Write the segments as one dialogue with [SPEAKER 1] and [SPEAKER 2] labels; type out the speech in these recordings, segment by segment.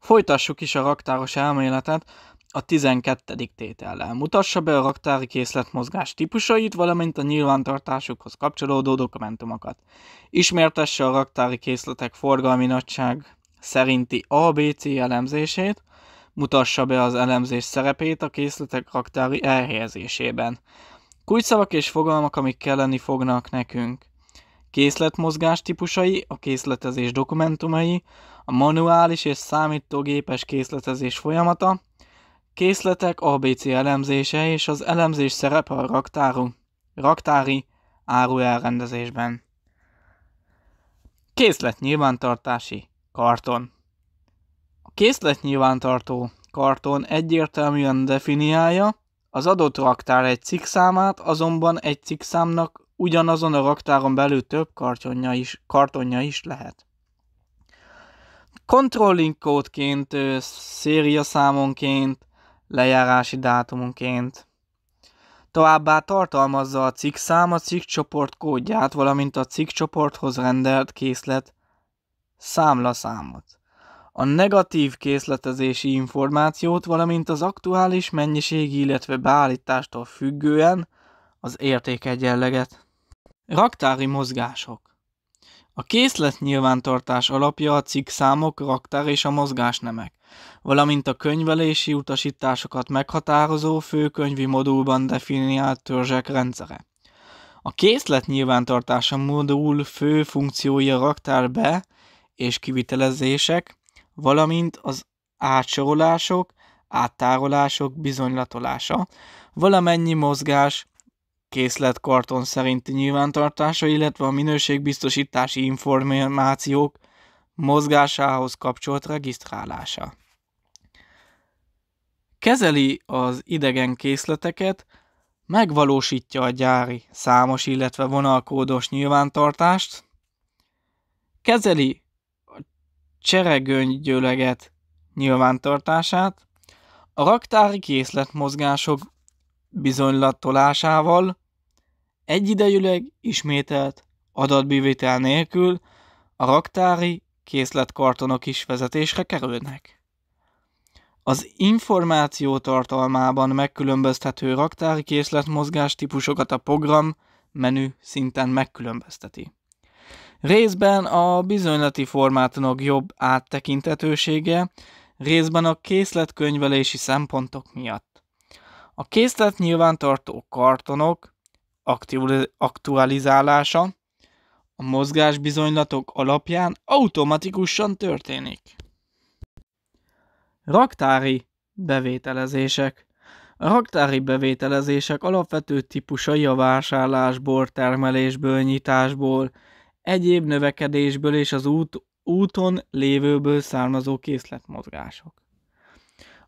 [SPEAKER 1] Folytassuk is a raktáros elméletet a 12. tétellel. Mutassa be a raktári készletmozgás típusait, valamint a nyilvántartásukhoz kapcsolódó dokumentumokat. Ismertesse a raktári készletek forgalmi nagyság szerinti ABC elemzését, mutassa be az elemzés szerepét a készletek raktári elhelyezésében. Kulcsszavak és fogalmak, amik kelleni fognak nekünk. Készletmozgás típusai, a készletezés dokumentumai, a manuális és számítógépes készletezés folyamata, készletek ABC elemzése és az elemzés szerepe a raktáru, raktári áruelrendezésben. Készlet nyilvántartási karton A készlet nyilvántartó karton egyértelműen definiálja, az adott raktár egy számát, azonban egy számnak ugyanazon a raktáron belül több kartonja is, kartonja is lehet controlling kódként, széria számonként, lejárási dátumunként. Továbbá tartalmazza a cikkszám a cikkcsoport kódját, valamint a cikkcsoporthoz rendelt készlet számlaszámot. A negatív készletezési információt, valamint az aktuális mennyiségi, illetve beállítástól függően az értékegyenleget. Raktári mozgások a készlet nyilvántartás alapja a cikkszámok, raktár és a mozgásnemek, valamint a könyvelési utasításokat meghatározó főkönyvi modulban definiált törzsek rendszere. A készlet nyilvántartása modul fő funkciója raktár be- és kivitelezések, valamint az átsorolások, áttárolások bizonylatolása, valamennyi mozgás, készletkarton szerinti nyilvántartása, illetve a minőségbiztosítási információk mozgásához kapcsolt regisztrálása. Kezeli az idegen készleteket, megvalósítja a gyári számos, illetve vonalkódos nyilvántartást, kezeli a cseregöngyöleget nyilvántartását, a raktári készletmozgások bizonylatolásával, Egyidejüleg ismételt, adatbivétel nélkül a raktári készletkartonok is vezetésre kerülnek. Az információ tartalmában megkülönböztető raktári készletmozgás típusokat a program menü szinten megkülönbözteti. Részben a bizonylati formátumok jobb áttekintetősége, részben a készletkönyvelési szempontok miatt. A készlet nyilvántartó kartonok aktualizálása a mozgásbizonylatok alapján automatikusan történik. Raktári bevételezések A raktári bevételezések alapvető típusai a vásárlásból, termelésből, nyitásból, egyéb növekedésből és az út, úton lévőből származó készletmozgások.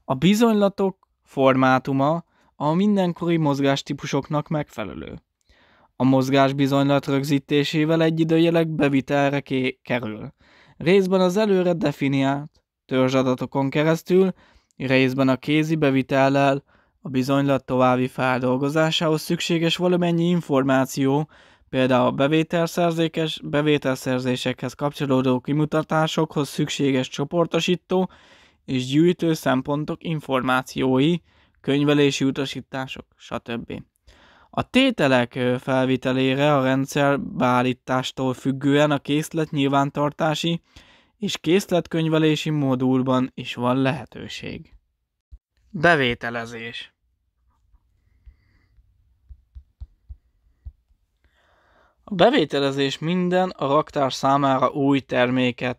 [SPEAKER 1] A bizonylatok formátuma a mindenkori mozgástípusoknak megfelelő a mozgásbizonylat rögzítésével egyidőjeleg bevitelre kerül. Részben az előre definiált törzsadatokon keresztül, részben a kézi bevitellel a bizonylat további feldolgozásához szükséges valamennyi információ, például a bevételszerzékes, bevételszerzésekhez kapcsolódó kimutatásokhoz szükséges csoportosító és gyűjtő szempontok információi, könyvelési utasítások, stb. A tételek felvitelére a rendszer beállítástól függően a készlet nyilvántartási és készletkönyvelési modulban is van lehetőség. Bevételezés A bevételezés minden a raktár számára új terméket.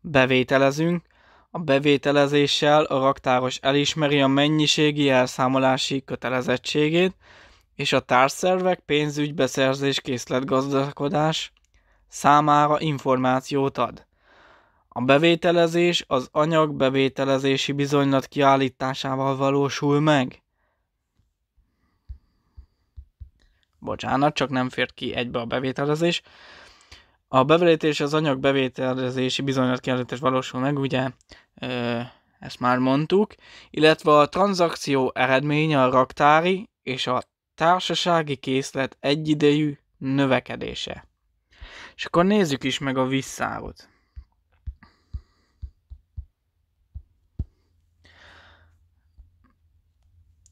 [SPEAKER 1] Bevételezünk, a bevételezéssel a raktáros elismeri a mennyiségi elszámolási kötelezettségét, és a társszervek pénzügybeszerzés készletgazdálkodás számára információt ad. A bevételezés az anyag bevételezési bizonylat kiállításával valósul meg. Bocsánat, csak nem fért ki egybe a bevételezés. A bevételés az anyag bevételezési bizonylat kiállítás valósul meg, ugye? Ö, ezt már mondtuk, illetve a tranzakció eredménye a raktári és a társasági készlet egyidejű növekedése. És akkor nézzük is meg a visszágot.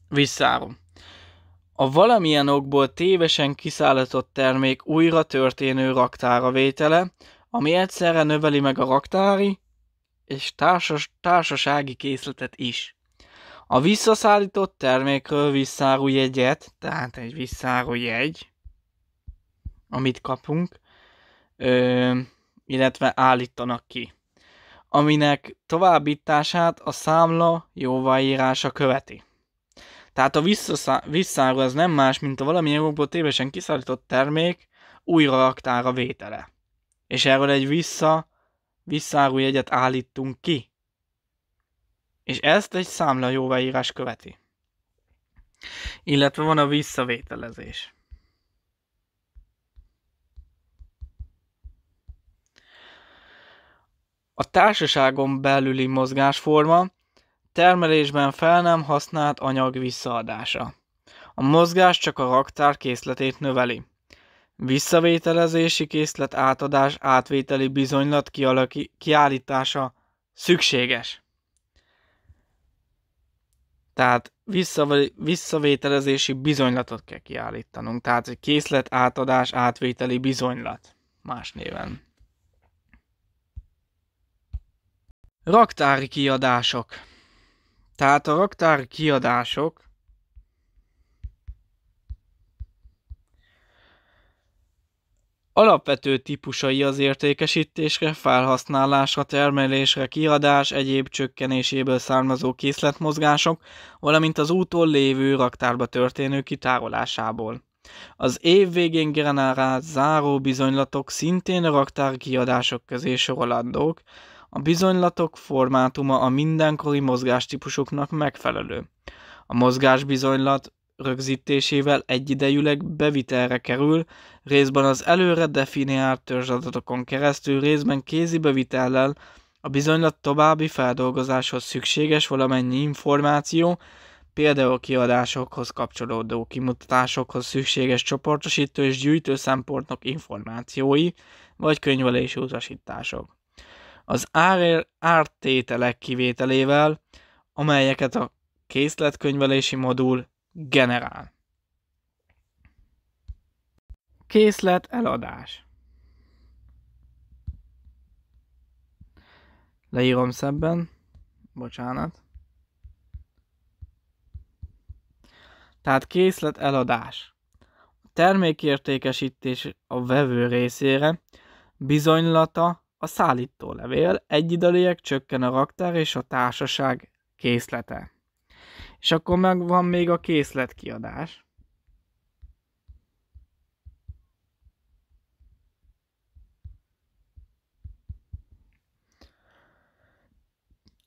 [SPEAKER 1] Visszárom. A valamilyen okból tévesen kiszállított termék újra történő raktára vétele, ami egyszerre növeli meg a raktári és társas, társasági készletet is. A visszaszállított termékről visszárulj egyet, tehát egy visszárulj egy, amit kapunk, ö, illetve állítanak ki, aminek továbbítását a számla jóváírása követi. Tehát a visszáró az nem más, mint a valamilyen okból tévesen kiszállított termék újra raktára vétele. És erről egy vissza, visszáró jegyet állítunk ki és ezt egy számla jóváírás követi. Illetve van a visszavételezés. A társaságon belüli mozgásforma termelésben fel nem használt anyag visszaadása. A mozgás csak a raktár készletét növeli. Visszavételezési készlet átadás átvételi bizonylat kialaki, kiállítása szükséges. Tehát visszavételezési bizonylatot kell kiállítanunk. Tehát egy készlet átadás átvételi bizonylat más néven. Raktári kiadások. Tehát a raktári kiadások Alapvető típusai az értékesítésre, felhasználásra, termelésre, kiadás, egyéb csökkenéséből származó készletmozgások, valamint az úton lévő raktárba történő kitárolásából. Az év végén generált záró bizonylatok szintén a raktár kiadások közé sorolandók, a bizonylatok formátuma a mindenkori mozgástípusoknak megfelelő. A mozgásbizonylat rögzítésével egyidejűleg bevitelre kerül, részben az előre definiált törzsadatokon keresztül, részben kézi bevitellel a bizonylat további feldolgozáshoz szükséges valamennyi információ, például kiadásokhoz kapcsolódó kimutatásokhoz szükséges csoportosító és gyűjtő szempontok információi, vagy könyvelési utasítások. Az ártételek kivételével, amelyeket a készletkönyvelési modul generál. Készlet eladás. Leírom szebben. Bocsánat. Tehát készlet eladás. A termékértékesítés a vevő részére, bizonylata a szállítólevél, egyidaléek csökken a raktár és a társaság készlete. És akkor meg van még a készletkiadás.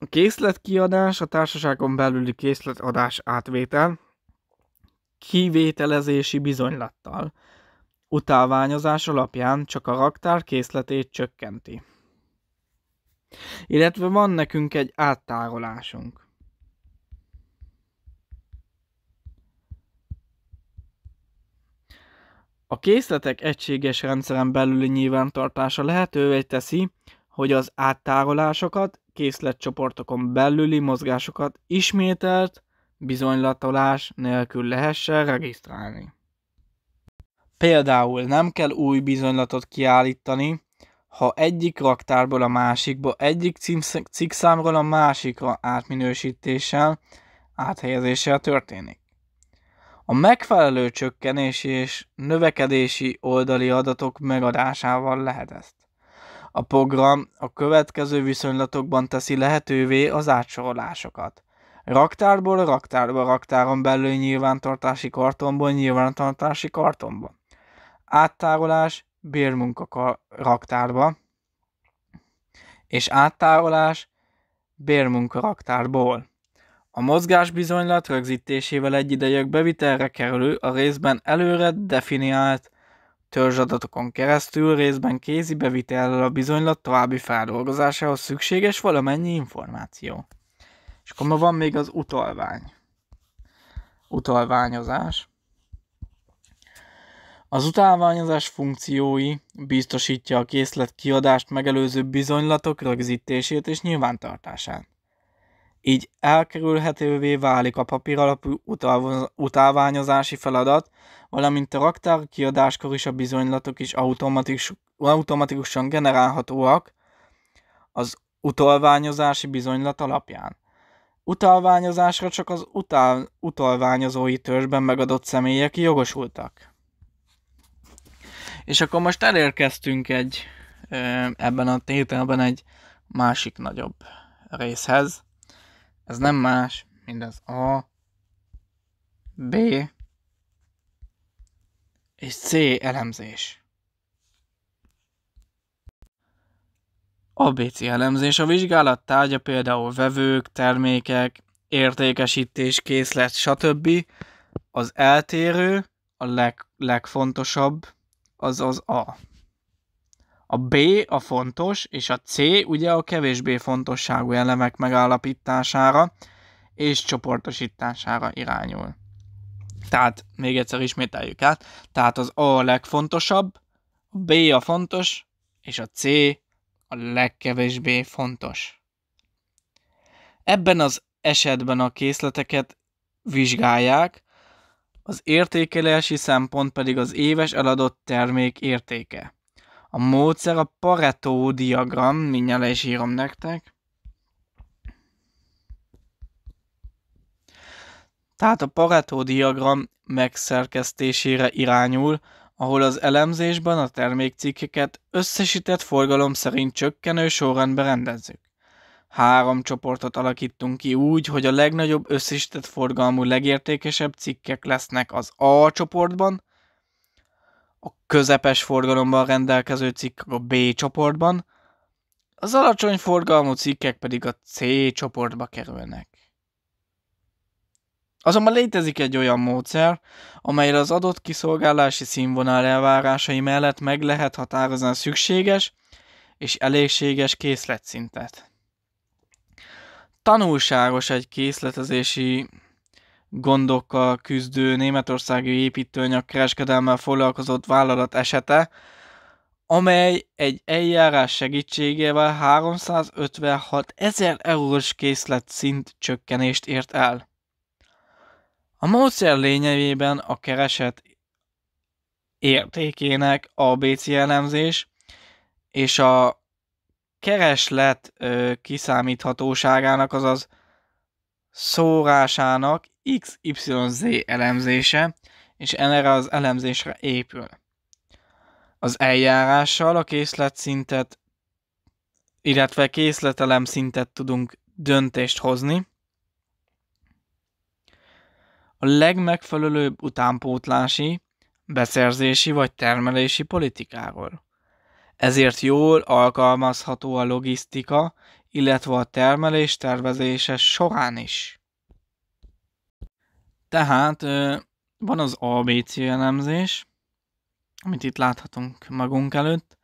[SPEAKER 1] A készletkiadás a társaságon belüli készletadás átvétel kivételezési bizonylattal. Utálványozás alapján csak a raktár készletét csökkenti. Illetve van nekünk egy áttárolásunk. A készletek egységes rendszeren belüli nyilvántartása lehetővé teszi, hogy az áttárolásokat, készletcsoportokon belüli mozgásokat ismételt bizonylatolás nélkül lehessen regisztrálni. Például nem kell új bizonylatot kiállítani, ha egyik raktárból a másikba, egyik cikkszámról a másikra átminősítéssel, áthelyezéssel történik. A megfelelő csökkenési és növekedési oldali adatok megadásával lehet ezt. A program a következő viszonylatokban teszi lehetővé az átsorolásokat. Raktárból raktárba, raktáron belül nyilvántartási kartonból nyilvántartási kartonba. Áttárolás bérmunka raktárba, és áttárolás bérmunka raktárból. A mozgás bizonylat rögzítésével idejük bevitelre kerülő, a részben előre definiált törzsadatokon keresztül részben kézi bevitellel a bizonylat további feldolgozásához szükséges valamennyi információ. És akkor ma van még az utalvány. Utalványozás. Az utalványozás funkciói biztosítja a készlet kiadást megelőző bizonylatok rögzítését és nyilvántartását így elkerülhetővé válik a papír alapú utálványozási feladat, valamint a raktár kiadáskor is a bizonylatok is automatikus, automatikusan generálhatóak az utalványozási bizonylat alapján. Utalványozásra csak az utál, utalványozói törzsben megadott személyek jogosultak. És akkor most elérkeztünk egy ebben a tételben egy másik nagyobb részhez, ez nem más, mint az A, B és C elemzés. ABC elemzés a vizsgálat tárgya például vevők, termékek, értékesítés, készlet, stb. Az eltérő, a leg, legfontosabb, az az A a B a fontos, és a C ugye a kevésbé fontosságú elemek megállapítására és csoportosítására irányul. Tehát még egyszer ismételjük át. Tehát az A a legfontosabb, a B a fontos, és a C a legkevésbé fontos. Ebben az esetben a készleteket vizsgálják, az értékelési szempont pedig az éves eladott termék értéke. A módszer a Pareto diagram, mindjárt le is írom nektek. Tehát a Pareto diagram megszerkesztésére irányul, ahol az elemzésben a termékcikkeket összesített forgalom szerint csökkenő sorrendbe rendezzük. Három csoportot alakítunk ki úgy, hogy a legnagyobb összesített forgalmú legértékesebb cikkek lesznek az A csoportban, a közepes forgalomban rendelkező cikkek a B csoportban, az alacsony forgalmú cikkek pedig a C csoportba kerülnek. Azonban létezik egy olyan módszer, amelyre az adott kiszolgálási színvonal elvárásai mellett meg lehet határozni a szükséges és elégséges készletszintet. Tanulságos egy készletezési gondokkal küzdő németországi építőanyagkereskedelmmel foglalkozott vállalat esete, amely egy eljárás segítségével 356 ezer eurós készlet szint csökkenést ért el. A módszer lényegében a kereset értékének ABC elemzés és a kereslet ö, kiszámíthatóságának, azaz szórásának, XYZ elemzése, és erre az elemzésre épül. Az eljárással a készletszintet, illetve készletelem szintet tudunk döntést hozni. A legmegfelelőbb utánpótlási, beszerzési vagy termelési politikáról. Ezért jól alkalmazható a logisztika, illetve a termelés tervezése során is. Tehát van az ABC elemzés, amit itt láthatunk magunk előtt,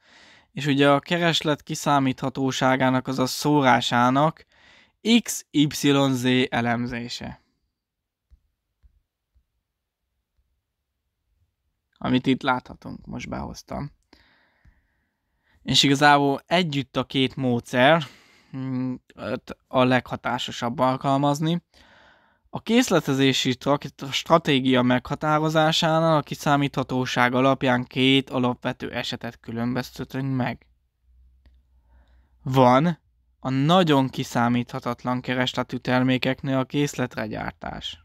[SPEAKER 1] és ugye a kereslet kiszámíthatóságának, az a szórásának XYZ elemzése. Amit itt láthatunk, most behoztam. És igazából együtt a két módszer mm, a leghatásosabb alkalmazni. A készletezési stratégia meghatározásánál a kiszámíthatóság alapján két alapvető esetet különböztetünk meg. Van a nagyon kiszámíthatatlan keresletű termékeknél a készletre gyártás.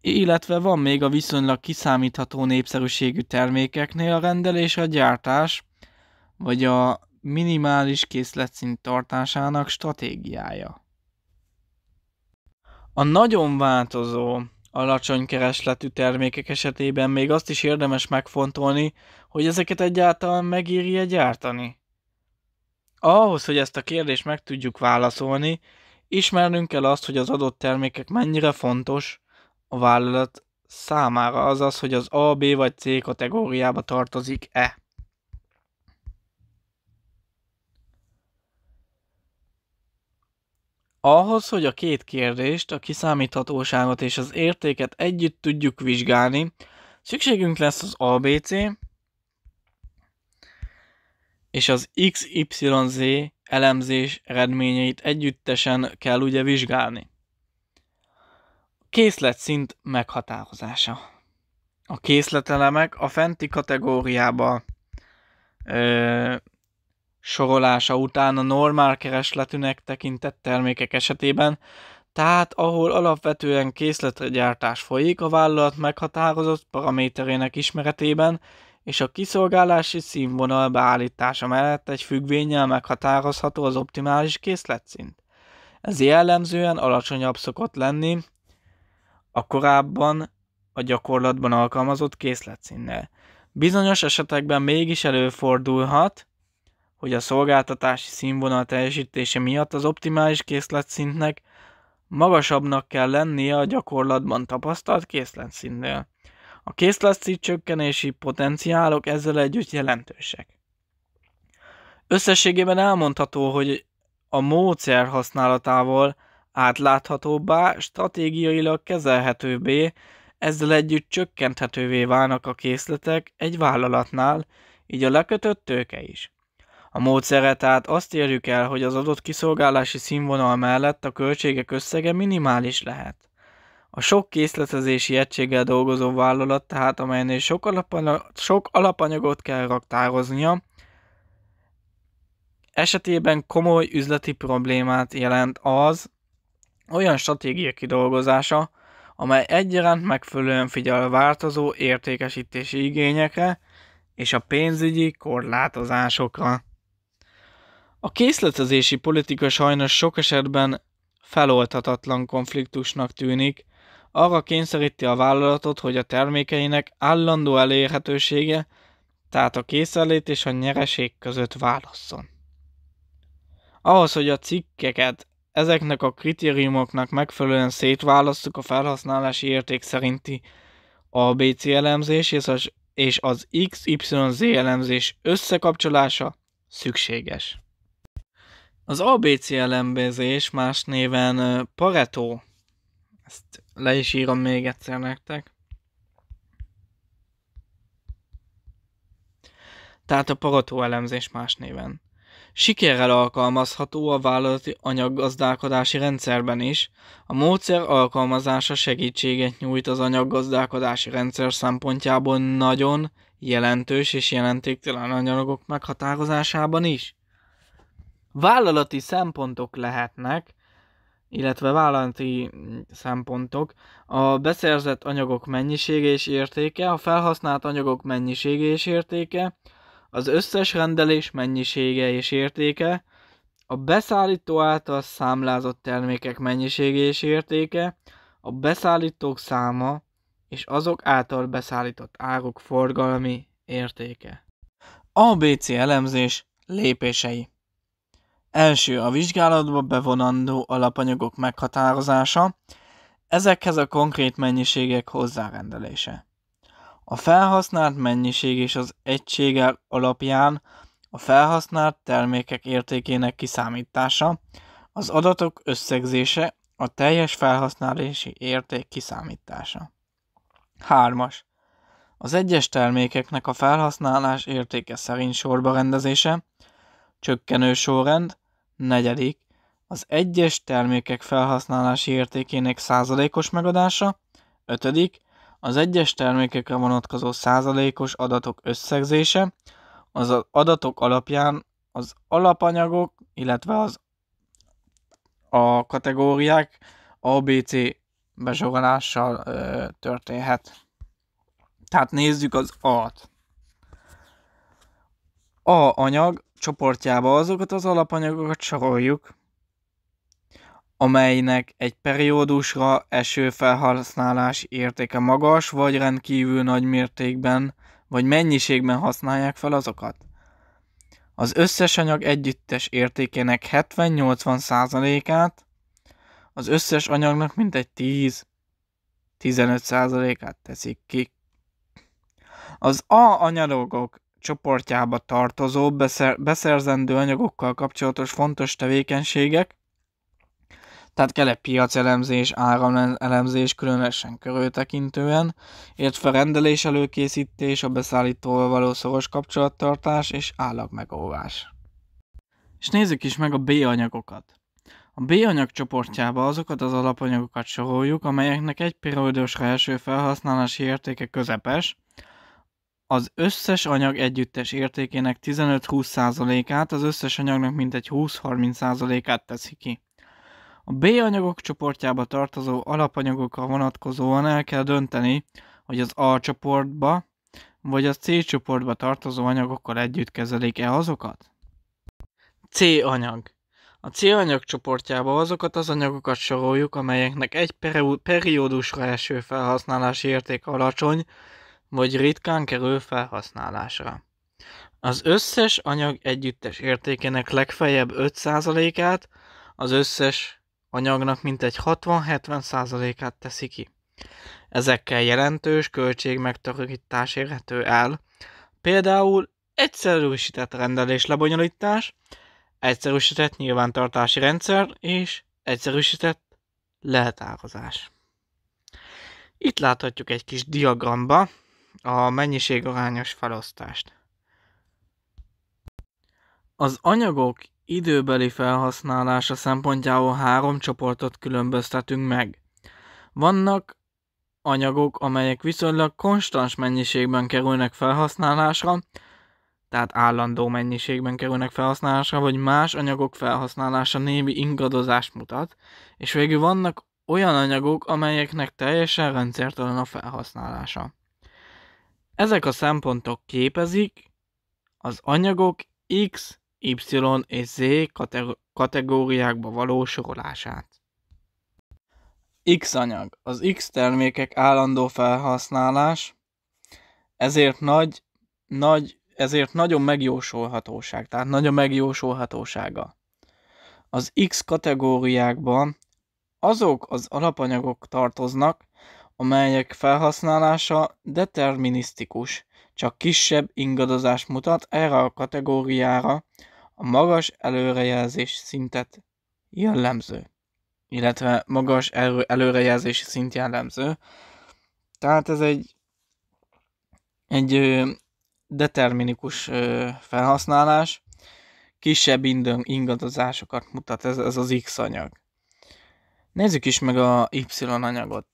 [SPEAKER 1] Illetve van még a viszonylag kiszámítható népszerűségű termékeknél a rendelés a gyártás, vagy a minimális készletszint tartásának stratégiája. A nagyon változó, alacsony keresletű termékek esetében még azt is érdemes megfontolni, hogy ezeket egyáltalán megéri-e gyártani. Ahhoz, hogy ezt a kérdést meg tudjuk válaszolni, ismernünk kell azt, hogy az adott termékek mennyire fontos a vállalat számára, azaz, hogy az A, B vagy C kategóriába tartozik-e. Ahhoz, hogy a két kérdést, a kiszámíthatóságot és az értéket együtt tudjuk vizsgálni, szükségünk lesz az ABC és az XYZ elemzés eredményeit együttesen kell ugye vizsgálni. Készlet szint meghatározása. A készletelemek a fenti kategóriába ö, sorolása után a normál keresletűnek tekintett termékek esetében, tehát ahol alapvetően készletgyártás folyik a vállalat meghatározott paraméterének ismeretében, és a kiszolgálási színvonal beállítása mellett egy függvényel meghatározható az optimális készletszint. Ez jellemzően alacsonyabb szokott lenni a korábban a gyakorlatban alkalmazott készletszínnel. Bizonyos esetekben mégis előfordulhat, hogy a szolgáltatási színvonal teljesítése miatt az optimális készletszintnek magasabbnak kell lennie a gyakorlatban tapasztalt készletszintnél. A készletszint csökkenési potenciálok ezzel együtt jelentősek. Összességében elmondható, hogy a módszer használatával átláthatóbbá, stratégiailag kezelhetőbbé, ezzel együtt csökkenthetővé válnak a készletek egy vállalatnál, így a lekötött tőke is. A módszere tehát azt érjük el, hogy az adott kiszolgálási színvonal mellett a költségek összege minimális lehet. A sok készletezési egységgel dolgozó vállalat, tehát amelynél sok, alapanyag, sok alapanyagot kell raktároznia, esetében komoly üzleti problémát jelent az, olyan stratégia kidolgozása, amely egyaránt megfelelően figyel a változó értékesítési igényekre és a pénzügyi korlátozásokra. A készletezési politika sajnos sok esetben feloldhatatlan konfliktusnak tűnik, arra kényszeríti a vállalatot, hogy a termékeinek állandó elérhetősége, tehát a készellét és a nyereség között válasszon. Ahhoz, hogy a cikkeket ezeknek a kritériumoknak megfelelően szétválasztjuk a felhasználási érték szerinti ABC elemzés és az, és az XYZ elemzés összekapcsolása szükséges. Az ABC elembezés más néven Pareto. Ezt le is írom még egyszer nektek. Tehát a Pareto elemzés más néven. Sikerrel alkalmazható a vállalati anyaggazdálkodási rendszerben is. A módszer alkalmazása segítséget nyújt az anyaggazdálkodási rendszer szempontjából nagyon jelentős és jelentéktelen anyagok meghatározásában is vállalati szempontok lehetnek, illetve vállalati szempontok, a beszerzett anyagok mennyisége és értéke, a felhasznált anyagok mennyisége és értéke, az összes rendelés mennyisége és értéke, a beszállító által számlázott termékek mennyisége és értéke, a beszállítók száma és azok által beszállított áruk forgalmi értéke. ABC elemzés lépései Első a vizsgálatba bevonandó alapanyagok meghatározása, ezekhez a konkrét mennyiségek hozzárendelése. A felhasznált mennyiség és az egységek alapján a felhasznált termékek értékének kiszámítása, az adatok összegzése, a teljes felhasználási érték kiszámítása. 3. Az egyes termékeknek a felhasználás értéke szerint sorba rendezése, csökkenő sorrend, Negyedik, az egyes termékek felhasználási értékének százalékos megadása. Ötödik, az egyes termékekre vonatkozó százalékos adatok összegzése. Az adatok alapján az alapanyagok, illetve az a kategóriák ABC besogalással ö, történhet. Tehát nézzük az A-t. A anyag csoportjába azokat az alapanyagokat soroljuk, amelynek egy periódusra eső felhasználás értéke magas, vagy rendkívül nagy mértékben, vagy mennyiségben használják fel azokat. Az összes anyag együttes értékének 70-80%-át, az összes anyagnak mintegy 10-15%-át teszik ki. Az A anyagok csoportjába tartozó beszer- beszerzendő anyagokkal kapcsolatos fontos tevékenységek, tehát kell egy piacelemzés, áramelemzés különösen körültekintően, illetve rendelés előkészítés, a beszállítóval való szoros kapcsolattartás és állagmegóvás. És nézzük is meg a B anyagokat. A B anyag csoportjába azokat az alapanyagokat soroljuk, amelyeknek egy periódusra első felhasználási értéke közepes, az összes anyag együttes értékének 15-20%-át, az összes anyagnak mintegy 20-30%-át teszi ki. A B anyagok csoportjába tartozó alapanyagokra vonatkozóan el kell dönteni, hogy az A csoportba vagy a C csoportba tartozó anyagokkal együtt kezelik-e azokat? C anyag. A C anyag csoportjába azokat az anyagokat soroljuk, amelyeknek egy periódusra eső felhasználási érték alacsony, vagy ritkán kerül felhasználásra. Az összes anyag együttes értékének legfeljebb 5%-át, az összes anyagnak mintegy 60-70%-át teszi ki. Ezekkel jelentős megtakarítás érhető el, például egyszerűsített rendelés lebonyolítás, egyszerűsített nyilvántartási rendszer és egyszerűsített lehetározás. Itt láthatjuk egy kis diagramba, a mennyiség felosztást. Az anyagok időbeli felhasználása szempontjából három csoportot különböztetünk meg. Vannak anyagok, amelyek viszonylag konstans mennyiségben kerülnek felhasználásra, tehát állandó mennyiségben kerülnek felhasználásra, vagy más anyagok felhasználása némi ingadozást mutat, és végül vannak olyan anyagok, amelyeknek teljesen rendszertelen a felhasználása. Ezek a szempontok képezik az anyagok X, Y és Z kategóriákba való sorolását. X anyag. Az X termékek állandó felhasználás, ezért nagy, nagy, ezért nagyon megjósolhatóság, tehát nagy a megjósolhatósága. Az X kategóriákban azok az alapanyagok tartoznak, amelyek felhasználása determinisztikus, csak kisebb ingadozást mutat erre a kategóriára, a magas előrejelzés szintet jellemző, illetve magas elő- előrejelzés szint jellemző. Tehát ez egy, egy determinikus felhasználás, kisebb ingadozásokat mutat ez, ez az X anyag. Nézzük is meg a Y anyagot.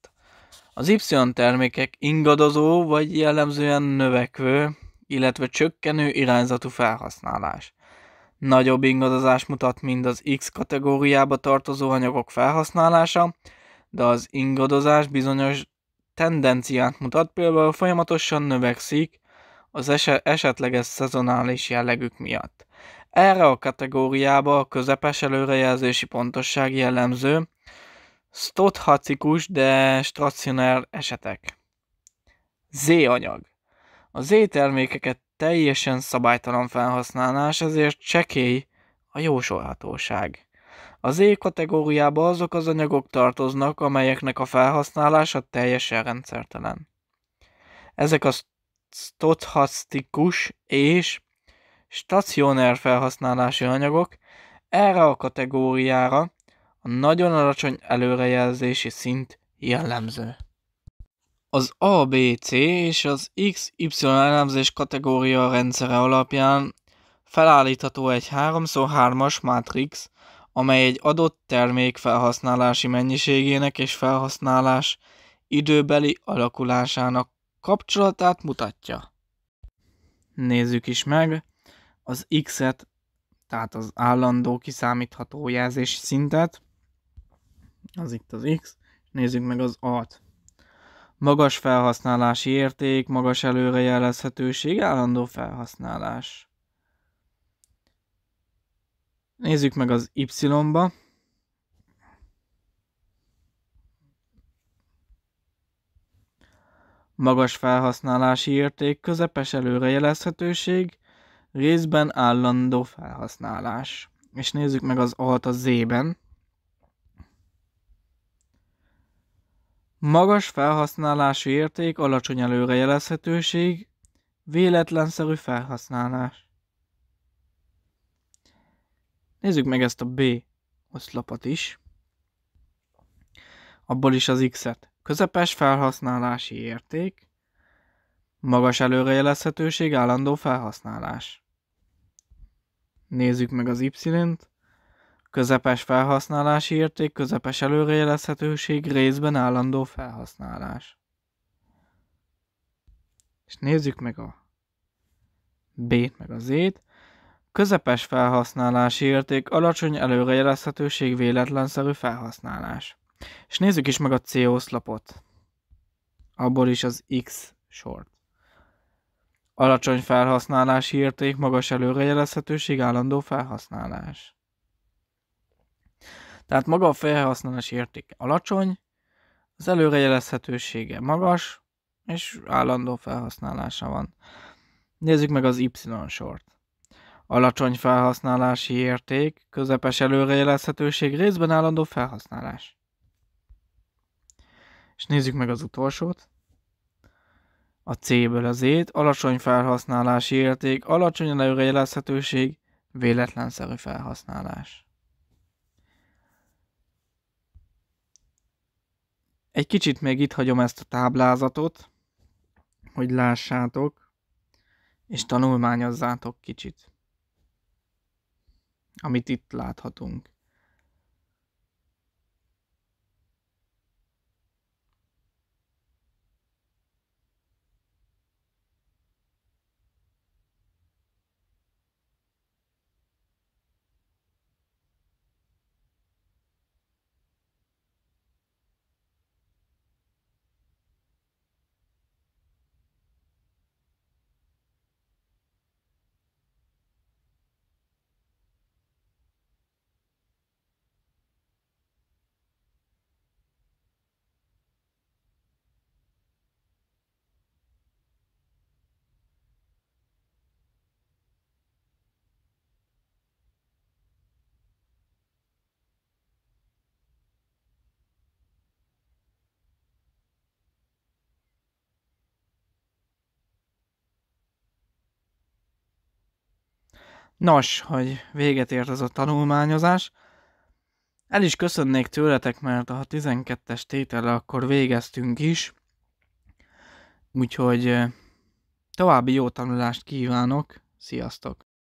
[SPEAKER 1] Az Y termékek ingadozó vagy jellemzően növekvő, illetve csökkenő irányzatú felhasználás. Nagyobb ingadozás mutat mind az X kategóriába tartozó anyagok felhasználása, de az ingadozás bizonyos tendenciát mutat, például folyamatosan növekszik az esetleges szezonális jellegük miatt. Erre a kategóriába a közepes előrejelzési pontosság jellemző, Stothacikus, de stacionár esetek. Z anyag. A Z termékeket teljesen szabálytalan felhasználás, ezért csekély a jósolhatóság. Az Z kategóriába azok az anyagok tartoznak, amelyeknek a felhasználása teljesen rendszertelen. Ezek a stochastikus és stacionár felhasználási anyagok erre a kategóriára a nagyon alacsony előrejelzési szint jellemző. Az ABC és az XY elemzés kategória rendszere alapján felállítható egy 3x3-as mátrix, amely egy adott termék felhasználási mennyiségének és felhasználás időbeli alakulásának kapcsolatát mutatja. Nézzük is meg az X-et, tehát az állandó kiszámítható jelzési szintet, az itt az X, nézzük meg az A-t. Magas felhasználási érték, magas előrejelezhetőség, állandó felhasználás. Nézzük meg az Y-ba. Magas felhasználási érték, közepes előrejelezhetőség, részben állandó felhasználás. És nézzük meg az alt a Z-ben. Magas felhasználási érték, alacsony előrejelezhetőség, véletlenszerű felhasználás. Nézzük meg ezt a B oszlapot is. Abból is az X-et. Közepes felhasználási érték, magas előrejelezhetőség, állandó felhasználás. Nézzük meg az Y-t közepes felhasználási érték, közepes előrejelezhetőség, részben állandó felhasználás. És nézzük meg a B-t meg az Z-t. Közepes felhasználási érték, alacsony előrejelezhetőség, véletlenszerű felhasználás. És nézzük is meg a C oszlapot. Abból is az X sort. Alacsony felhasználási érték, magas előrejelezhetőség, állandó felhasználás. Tehát maga a felhasználás értéke alacsony, az előrejelezhetősége magas, és állandó felhasználása van. Nézzük meg az Y-sort. Alacsony felhasználási érték, közepes előrejelezhetőség, részben állandó felhasználás. És nézzük meg az utolsót. A C-ből az ét, alacsony felhasználási érték, alacsony előrejelezhetőség, véletlenszerű felhasználás. Egy kicsit még itt hagyom ezt a táblázatot, hogy lássátok, és tanulmányozzátok kicsit, amit itt láthatunk. Nos, hogy véget ért ez a tanulmányozás. El is köszönnék tőletek, mert a 12-es tétele akkor végeztünk is. Úgyhogy további jó tanulást kívánok, sziasztok!